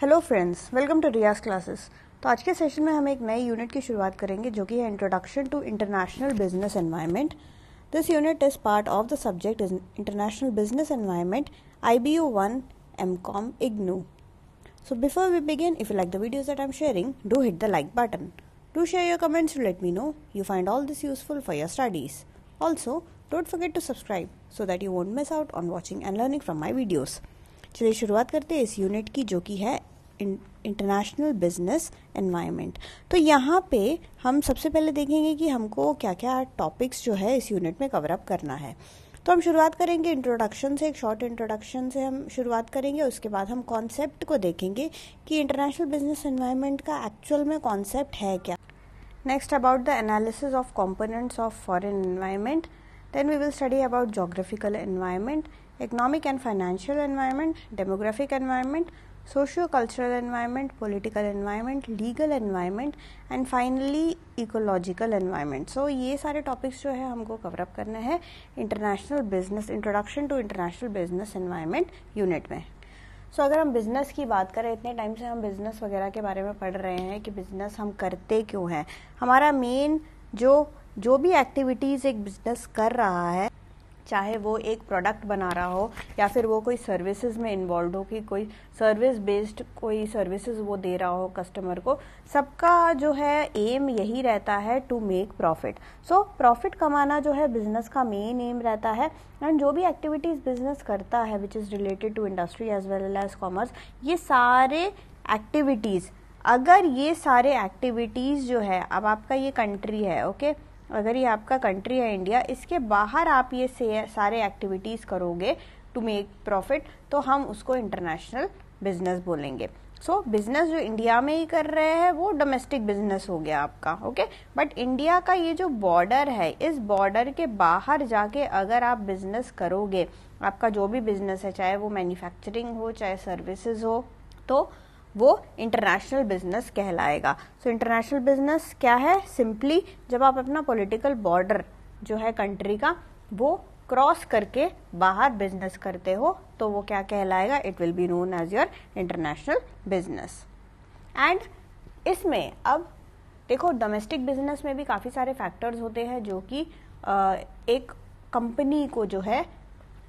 Hello friends welcome to Riyaz classes तो आज के सेशन में हम एक नए यूनिट की शुरुआत करेंगे जो कि है introduction to international business environment this unit is part of the subject is international business environment I B U one M Com IGNOU so before we begin if you like the videos that I am sharing do hit the like button do share your comments to let me know you find all this useful for your studies also don't forget to subscribe so that you won't miss out on watching and learning from my videos चलिए शुरुआत करते हैं इस unit की जो कि है international business environment तो यहाँ पे हम सबसे पहले देखेंगे कि हमको क्या क्या टॉपिक्स जो है इस यूनिट में कवरअप करना है तो हम शुरुआत करेंगे इंट्रोडक्शन से एक शॉर्ट इंट्रोडक्शन से हम शुरुआत करेंगे उसके बाद हम कॉन्सेप्ट को देखेंगे कि इंटरनेशनल बिजनेस एनवायरमेंट का एक्चुअल में कॉन्सेप्ट है क्या next about the analysis of components of foreign environment then we will study about geographical environment economic and financial environment demographic environment socio cultural environment political environment legal environment and finally ecological environment so ये सारे topics जो है हमको cover up करना है international business introduction to international business environment unit में so so, अगर हम बिजनेस की बात करें इतने टाइम से हम बिजनेस वगैरह के बारे में पढ़ रहे हैं कि बिजनेस हम करते क्यों हैं हमारा मेन जो जो भी एक्टिविटीज एक बिजनेस कर रहा है चाहे वो एक प्रोडक्ट बना रहा हो या फिर वो कोई सर्विसेज में इन्वॉल्व हो कि कोई सर्विस बेस्ड कोई सर्विसेज वो दे रहा हो कस्टमर को सबका जो है एम यही रहता है to make profit so profit कमाना जो है बिजनेस का मेन एम रहता है एंड जो भी एक्टिविटीज़ बिजनेस करता है which is related to industry as well as commerce ये सारे एक्टिविटीज़ अगर ये सारे एक्टिविटीज़ जो है अब आपका ये कंट्री है ओके okay? अगर ये आपका कंट्री है इंडिया इसके बाहर आप ये सारे एक्टिविटीज़ करोगे टू मेक प्रॉफिट तो हम उसको इंटरनेशनल बिजनेस बोलेंगे सो so, बिजनेस जो इंडिया में ही कर रहे हैं वो डोमेस्टिक बिजनेस हो गया आपका ओके बट इंडिया का ये जो बॉर्डर है इस बॉर्डर के बाहर जाके अगर आप बिजनेस करोगे आपका जो भी बिजनेस है चाहे वो मैन्युफैक्चरिंग हो चाहे सर्विसेज हो तो वो इंटरनेशनल बिजनेस कहलाएगा सो इंटरनेशनल बिजनेस क्या है सिंपली जब आप अपना पॉलिटिकल बॉर्डर जो है कंट्री का वो क्रॉस करके बाहर बिजनेस करते हो तो वो क्या कहलाएगा it will be known as your international business and इसमें अब देखो डोमेस्टिक बिजनेस में भी काफ़ी सारे फैक्टर्स होते हैं जो कि एक कंपनी को जो है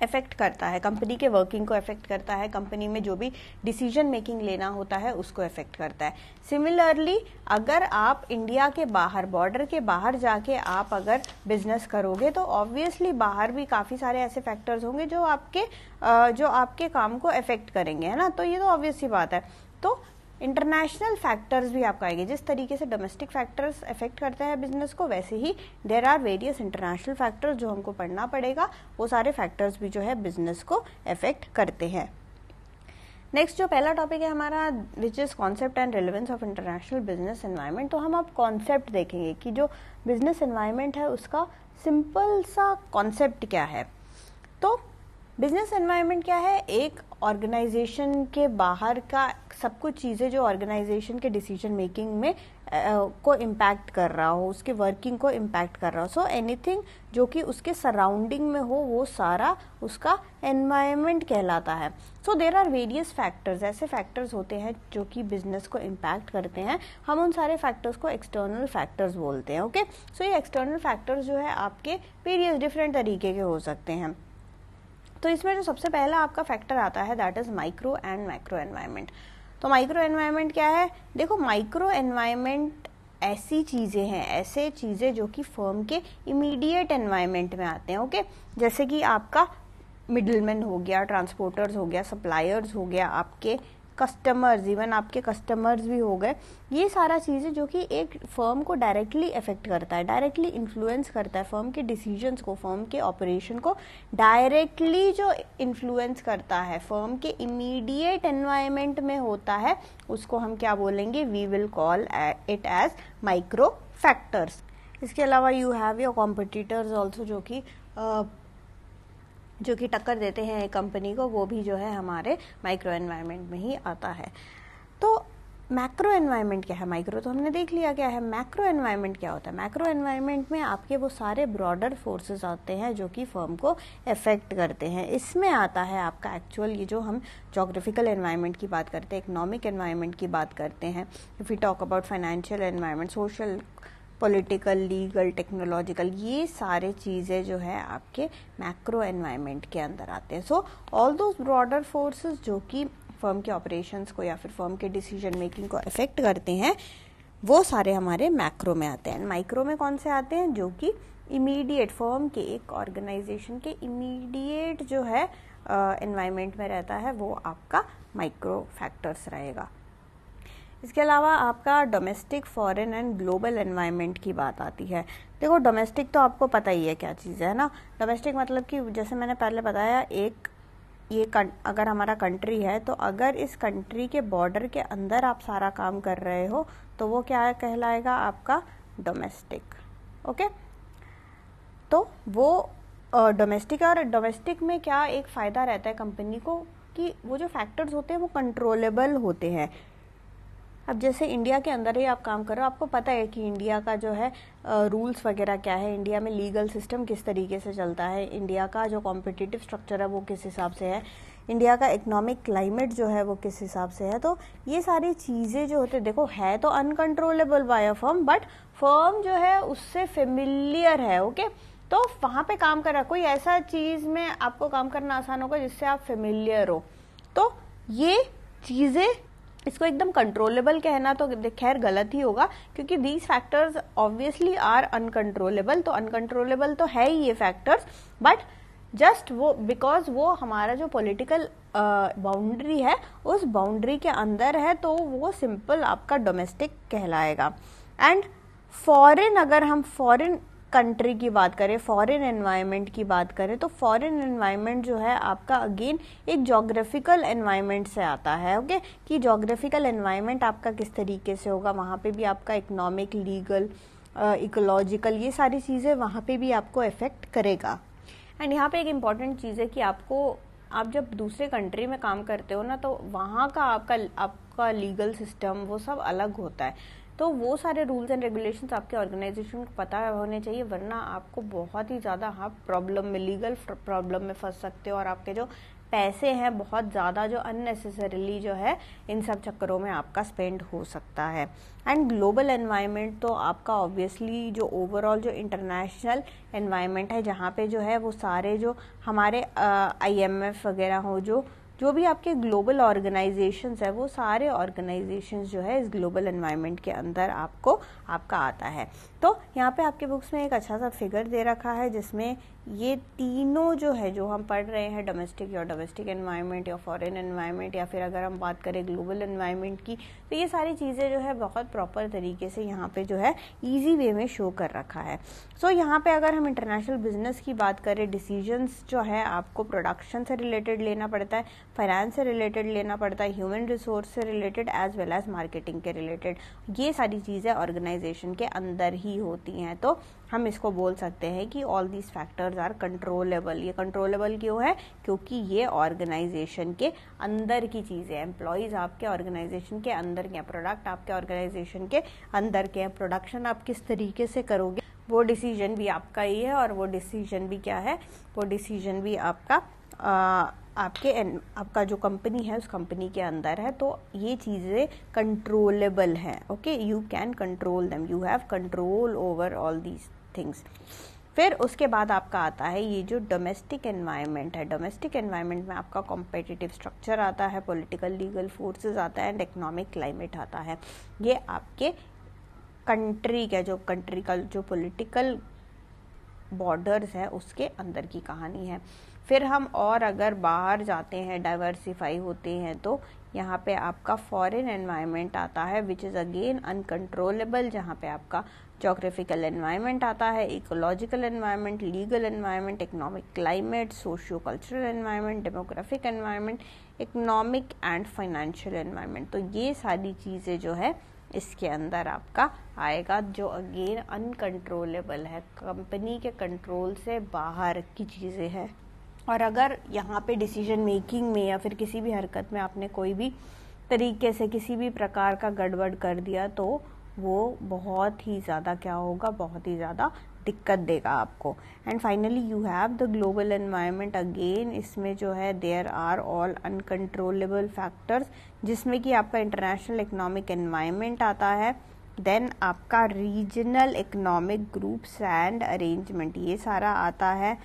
अफेक्ट करता है कंपनी के वर्किंग को अफेक्ट करता है कंपनी में जो भी डिसीजन मेकिंग लेना होता है उसको अफेक्ट करता है सिमिलरली अगर आप इंडिया के बाहर बॉर्डर के बाहर जाके आप अगर बिजनेस करोगे तो ऑब्वियसली बाहर भी काफ़ी सारे ऐसे फैक्टर्स होंगे जो आपके जो आपके काम को अफेक्ट करेंगे है ना तो ये तो ऑब्वियस ही बात है तो इंटरनेशनल फैक्टर्स भी आपको आएंगे जिस तरीके से डोमेस्टिक फैक्टर्स इफेक्ट करते हैं बिजनेस को वैसे ही there are various international factors जो हमको पढ़ना पड़ेगा वो सारे फैक्टर्स भी जो है बिजनेस को इफेक्ट करते हैं नेक्स्ट जो पहला टॉपिक है हमारा which is concept and relevance of international business environment तो हम अब कॉन्सेप्ट देखेंगे कि जो बिजनेस इन्वायरमेंट है उसका सिंपल सा कॉन्सेप्ट क्या है तो बिजनेस एनवायरनमेंट क्या है एक ऑर्गेनाइजेशन के बाहर का सब कुछ चीज़ें जो ऑर्गेनाइजेशन के डिसीजन मेकिंग में को इम्पैक्ट कर रहा हो उसके वर्किंग को इम्पैक्ट कर रहा हो सो एनीथिंग जो कि उसके सराउंडिंग में हो वो सारा उसका एनवायरनमेंट कहलाता है so there are various factors ऐसे फैक्टर्स होते हैं जो कि बिजनेस को इम्पैक्ट करते हैं हम उन सारे फैक्टर्स को एक्सटर्नल फैक्टर्स बोलते हैं ओके सो ये एक्सटर्नल फैक्टर्स जो है आपके वेरियस डिफरेंट तरीके के हो सकते हैं तो इसमें जो सबसे पहला आपका फैक्टर आता है that is micro and micro environment तो माइक्रो एनवायरमेंट क्या है देखो माइक्रो एनवायरमेंट ऐसी चीज़ें हैं ऐसे चीज़ें जो कि फर्म के इमीडिएट एनवायरमेंट में आते हैं ओके जैसे कि आपका मिडलमैन हो गया ट्रांसपोर्टर्स हो गया सप्लायर्स हो गया आपके कस्टमर्स इवन आपके कस्टमर्स भी हो गए ये सारा चीज़ें जो कि एक फर्म को डायरेक्टली इफेक्ट करता है डायरेक्टली इन्फ्लुएंस करता है फर्म के डिसीजंस को फर्म के ऑपरेशन को डायरेक्टली जो इन्फ्लुएंस करता है फर्म के इमीडिएट एनवायरमेंट में होता है उसको हम क्या बोलेंगे we will call it as micro factors इसके अलावा you have your competitors also जो कि जो कि टक्कर देते हैं कंपनी को वो भी जो है हमारे माइक्रो एनवायरनमेंट में ही आता है तो मैक्रो एनवायरनमेंट क्या है माइक्रो तो हमने देख लिया क्या है मैक्रो एनवायरनमेंट क्या होता है मैक्रो एनवायरनमेंट में आपके वो सारे ब्रॉडर फोर्सेस आते हैं जो कि फर्म को इफेक्ट करते हैं इसमें आता है आपका एक्चुअल ये जो हम जोग्राफिकल एनवायरनमेंट की बात करते हैं इकोनॉमिक एनवायरनमेंट की बात करते हैं if you talk about financial environment social political legal technological ये सारे चीज़ें जो है आपके मैक्रो एनवायरनमेंट के अंदर आते हैं so all though broader forces जो कि फर्म के ऑपरेशंस को या फिर फर्म के डिसीजन मेकिंग को अफेक्ट करते हैं वो सारे हमारे मैक्रो में आते हैं माइक्रो में कौन से आते हैं जो कि इमीडिएट फर्म के एक ऑर्गेनाइजेशन के इमीडिएट जो है एनवायरनमेंट uh, में रहता है वो आपका माइक्रो फैक्टर्स रहेगा इसके अलावा आपका domestic foreign and global environment की बात आती है देखो डोमेस्टिक तो आपको पता ही है क्या चीज़ है ना डोमेस्टिक मतलब कि जैसे मैंने पहले बताया एक ये अगर हमारा कंट्री है तो अगर इस कंट्री के बॉर्डर के अंदर आप सारा काम कर रहे हो तो वो क्या कहलाएगा आपका डोमेस्टिक ओके तो वो डोमेस्टिक और डोमेस्टिक में क्या एक फ़ायदा रहता है कंपनी को कि वो जो फैक्टर्स होते हैं वो कंट्रोलेबल होते हैं अब जैसे इंडिया के अंदर ही आप काम कर रहे हो आपको पता है कि इंडिया का जो है रूल्स वगैरह क्या है इंडिया में लीगल सिस्टम किस तरीके से चलता है इंडिया का जो कॉम्पिटिटिव स्ट्रक्चर है वो किस हिसाब से है इंडिया का इकोनॉमिक क्लाइमेट जो है वो किस हिसाब से है तो ये सारी चीज़ें जो होते देखो है तो uncontrollable by a firm but firm जो है उससे फेमिलियर है ओके तो वहाँ पे काम रहा कोई ऐसा चीज़ में आपको काम करना आसान होगा जिससे आप फेमिलियर हो तो ये चीज़ें इसको एकदम कंट्रोलेबल कहना तो खैर गलत ही होगा क्योंकि these factors obviously are uncontrollable तो अनकंट्रोलेबल तो है ही ये फैक्टर्स बट जस्ट वो बिकॉज वो हमारा जो पॉलिटिकल बाउंड्री uh, है उस बाउंड्री के अंदर है तो वो सिंपल आपका डोमेस्टिक कहलाएगा एंड फॉरेन अगर हम फॉरेन कंट्री की बात करें फॉरेन एनवायरनमेंट की बात करें तो फॉरेन एनवायरनमेंट जो है आपका अगेन एक जोग्राफिकल एनवायरनमेंट से आता है ओके okay? कि जोग्राफिकल एनवायरनमेंट आपका किस तरीके से होगा वहाँ पे भी आपका इकोनॉमिक लीगल इकोलॉजिकल ये सारी चीज़ें वहाँ पे भी आपको इफ़ेक्ट करेगा एंड यहाँ पे एक इम्पॉर्टेंट चीज़ है कि आपको आप जब दूसरे कंट्री में काम करते हो ना तो वहाँ का आपका आपका लीगल सिस्टम वो सब अलग होता है तो वो सारे रूल्स एंड रेगुलेशन आपके ऑर्गेनाइजेशन को पता होने चाहिए वरना आपको बहुत ही ज़्यादा आप प्रॉब्लम में लीगल प्रॉब्लम में फंस सकते हो और आपके जो पैसे हैं बहुत ज़्यादा जो अननेसेसरीली जो है इन सब चक्करों में आपका स्पेंड हो सकता है एंड ग्लोबल एनवायरनमेंट तो आपका ऑब्वियसली जो ओवरऑल जो इंटरनेशनल एनवायरनमेंट है जहाँ पे जो है वो सारे जो हमारे आईएमएफ वगैरह हो जो जो भी आपके ग्लोबल ऑर्गेनाइजेशन है वो सारे ऑर्गेनाइजेशन जो है इस ग्लोबल एनवायरमेंट के अंदर आपको आपका आता है तो यहाँ पे आपके बुक्स में एक अच्छा सा फिगर दे रखा है जिसमें ये तीनों जो है जो हम पढ़ रहे हैं डोमेस्टिक या डोमेस्टिक एनवायरनमेंट या फॉरेन एनवायरनमेंट या फिर अगर हम बात करें ग्लोबल एनवायरनमेंट की तो ये सारी चीज़ें जो है बहुत प्रॉपर तरीके से यहाँ पे जो है इजी वे में शो कर रखा है सो so, यहाँ पे अगर हम इंटरनेशनल बिजनेस की बात करें डिसीजंस जो है आपको प्रोडक्शन से रिलेटेड लेना पड़ता है फाइनेंस से रिलेटेड लेना पड़ता है ह्यूमन रिसोर्स से related as well as marketing के रिलेटेड ये सारी चीज़ें ऑर्गेनाइजेशन के अंदर ही ही होती हैं तो हम इसको बोल सकते हैं कि all these factors are controllable ये कंट्रोलेबल क्यों है क्योंकि ये ऑर्गेनाइजेशन के अंदर की चीज़ें हैं एम्प्लॉयज़ आपके ऑर्गेनाइजेशन के अंदर के प्रोडक्ट आपके ऑर्गेनाइजेशन के अंदर के हैं प्रोडक्शन आप किस तरीके से करोगे वो डिसीजन भी आपका ही है और वो डिसीजन भी क्या है वो डिसीजन भी आपका आपके आपका जो कंपनी है उस कंपनी के अंदर है तो ये चीज़ें कंट्रोलेबल हैं okay you can control them you have control over all these things फिर उसके बाद आपका आता है ये जो डोमेस्टिक एनवायरनमेंट है डोमेस्टिक एनवायरनमेंट में आपका कॉम्पिटिटिव स्ट्रक्चर आता है पॉलिटिकल लीगल फोर्सेस आता है एंड इकोनॉमिक क्लाइमेट आता है ये आपके कंट्री का जो कंट्री का जो पॉलिटिकल बॉर्डर्स है उसके अंदर की कहानी है फिर हम और अगर बाहर जाते हैं डाइवर्सिफाई होते हैं तो यहाँ पे आपका फॉरेन एनवायरनमेंट आता है विच इज़ अगेन अनकंट्रोलेबल जहाँ पे आपका जोग्राफिकल एनवायरनमेंट आता है ecological environment legal environment economic climate socio cultural environment demographic environment economic and financial environment तो ये सारी चीज़ें जो है इसके अंदर आपका आएगा जो अगेन अनकंट्रोलेबल है कंपनी के कंट्रोल से बाहर की चीज़ें हैं और अगर यहाँ पे डिसीजन मेकिंग में या फिर किसी भी हरकत में आपने कोई भी तरीके से किसी भी प्रकार का गड़बड़ कर दिया तो वो बहुत ही ज़्यादा क्या होगा बहुत ही ज़्यादा दिक्कत देगा आपको and finally you have the global environment again इसमें जो है there are all uncontrollable factors जिसमें कि आपका इंटरनेशनल इकोनॉमिक एनवायरनमेंट आता है देन आपका regional economic groups and arrangement ये सारा आता है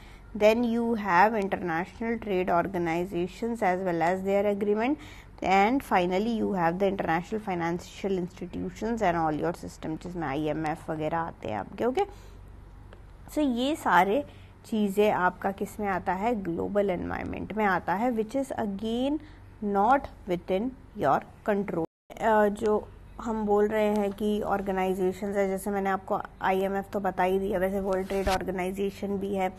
then you have international trade organization as well as their agreement and finally you have the international financial institution and all your system जिसमें I M F वगैरह आते हैं आपके okay so ये सारे चीज़ें आपका किस में आता है ग्लोबल एनवायरमेंट में आता है which is again not within your control जो हम बोल रहे हैं कि ऑर्गेनाइजेशन है जैसे मैंने आपको आईएमएफ तो बता ही दिया वैसे वर्ल्ड ट्रेड ऑर्गेनाइजेशन भी है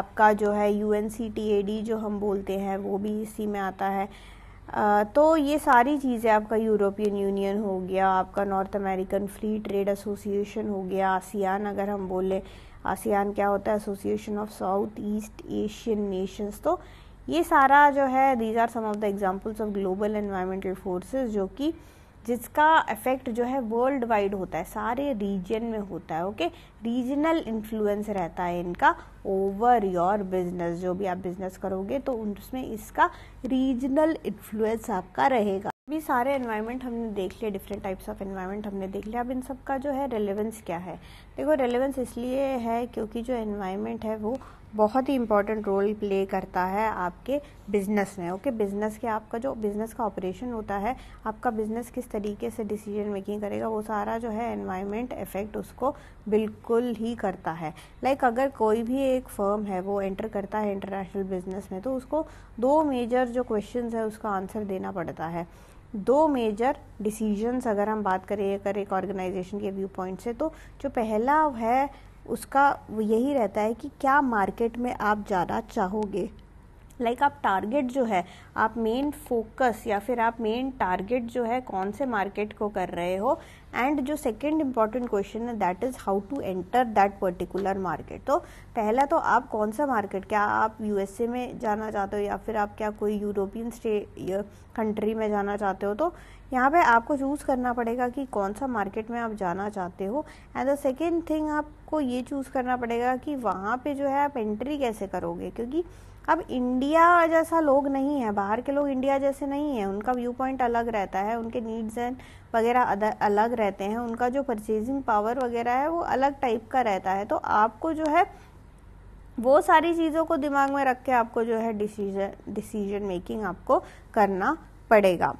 आपका जो है यूएनसीटीएडी जो हम बोलते हैं वो भी इसी में आता है आ, तो ये सारी चीज़ें आपका यूरोपियन यूनियन हो गया आपका North American Free Trade Association हो गया आसियान अगर हम बोलें आसियान क्या होता है Association of South East Asian Nations तो ये सारा जो है these are some of the examples of global environmental forces जो कि जिसका इफेक्ट जो है वर्ल्ड वाइड होता है सारे रीजन में होता है ओके रीजनल इन्फ्लुएंस रहता है इनका ओवर योर बिजनेस जो भी आप बिजनेस करोगे तो उसमें इसका रीजनल इन्फ्लुएंस आपका रहेगा अभी सारे एनवायरनमेंट हमने देख लिए डिफरेंट टाइप्स ऑफ एनवायरनमेंट हमने देख लिया अब इन सब का जो है रेलेवेंस क्या है देखो रेलेवेंस इसलिए है क्योंकि जो एनवायरनमेंट है वो बहुत ही इंपॉर्टेंट रोल प्ले करता है आपके बिजनेस में ओके बिजनेस के आपका जो बिजनेस का ऑपरेशन होता है आपका बिजनेस किस तरीके से डिसीजन मेकिंग करेगा वो सारा जो है एनवायरनमेंट इफेक्ट उसको बिल्कुल ही करता है लाइक like अगर कोई भी एक फर्म है वो एंटर करता है इंटरनेशनल बिजनेस में तो उसको दो मेजर जो क्वेश्चन है उसका आंसर देना पड़ता है दो मेजर डिसीजंस अगर हम बात करें अगर एक ऑर्गेनाइजेशन के व्यू पॉइंट से तो जो पहला है उसका यही रहता है कि क्या मार्केट में आप जाना चाहोगे लाइक like आप टारगेट जो है आप मेन फोकस या फिर आप मेन टारगेट जो है कौन से मार्केट को कर रहे हो एंड जो सेकंड इम्पॉर्टेंट क्वेश्चन है that is how to enter that particular market तो पहला तो आप कौन सा मार्केट क्या आप यूएसए में जाना चाहते हो या फिर आप क्या कोई यूरोपियन स्टेट कंट्री में जाना चाहते हो तो यहाँ पे आपको चूज़ करना पड़ेगा कि कौन सा मार्केट में आप जाना चाहते हो एंड द सेकेंड थिंग आपको ये चूज़ करना पड़ेगा कि वहाँ पे जो है आप एंट्री कैसे करोगे क्योंकि अब इंडिया जैसा लोग नहीं है बाहर के लोग इंडिया जैसे नहीं है उनका व्यू पॉइंट अलग रहता है उनके नीड्स एंड वगैरह अलग रहते हैं उनका जो परचेजिंग पावर वगैरह है वो अलग टाइप का रहता है तो आपको जो है वो सारी चीज़ों को दिमाग में रख के आपको जो है डिसीजन डिसीजन मेकिंग आपको करना पड़ेगा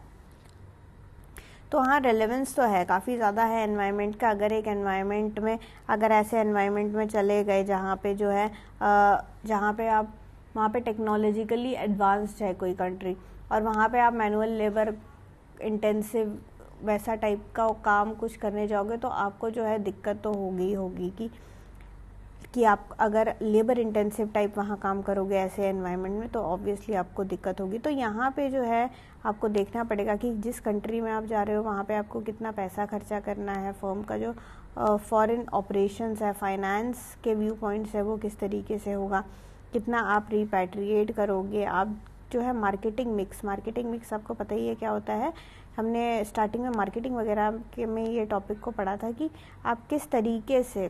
तो हाँ रेलेवेंस तो है काफ़ी ज़्यादा है एनवायरनमेंट का अगर एक एनवायरनमेंट में अगर ऐसे एनवायरनमेंट में चले गए जहाँ पे जो है जहाँ पे आप वहाँ पे टेक्नोलॉजिकली एडवांस्ड है कोई कंट्री और वहाँ पे आप मैनुअल लेबर इंटेंसिव वैसा टाइप का काम कुछ करने जाओगे तो आपको जो है दिक्कत तो होगी होगी कि कि आप अगर लेबर इंटेंसिव टाइप वहाँ काम करोगे ऐसे एनवायरनमेंट में तो ऑब्वियसली आपको दिक्कत होगी तो यहाँ पे जो है आपको देखना पड़ेगा कि जिस कंट्री में आप जा रहे हो वहाँ पे आपको कितना पैसा खर्चा करना है फॉर्म का जो फॉरेन ऑपरेशंस है फाइनेंस के व्यू पॉइंट्स है वो किस तरीके से होगा कितना आप रिपैट्रिएट करोगे आप जो है मार्केटिंग मिक्स मार्केटिंग मिक्स आपको पता ही है क्या होता है हमने स्टार्टिंग में मार्केटिंग वगैरह के में ये टॉपिक को पढ़ा था कि आप किस तरीके से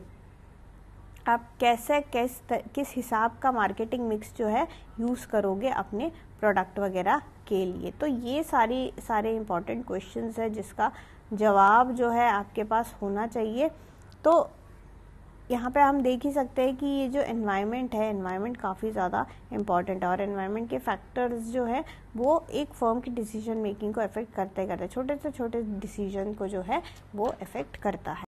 आप कैसे किस किस हिसाब का मार्केटिंग मिक्स जो है यूज़ करोगे अपने प्रोडक्ट वगैरह के लिए तो ये सारी सारे इम्पॉर्टेंट क्वेश्चन है जिसका जवाब जो है आपके पास होना चाहिए तो यहाँ पे हम देख ही सकते हैं कि ये जो एनवायरनमेंट है एनवायरनमेंट काफ़ी ज़्यादा इम्पॉर्टेंट है और एनवायरनमेंट के फैक्टर्स जो है वो एक फर्म की डिसीजन मेकिंग को अफेक्ट करते करते छोटे से छोटे डिसीजन को जो है वो अफेक्ट करता है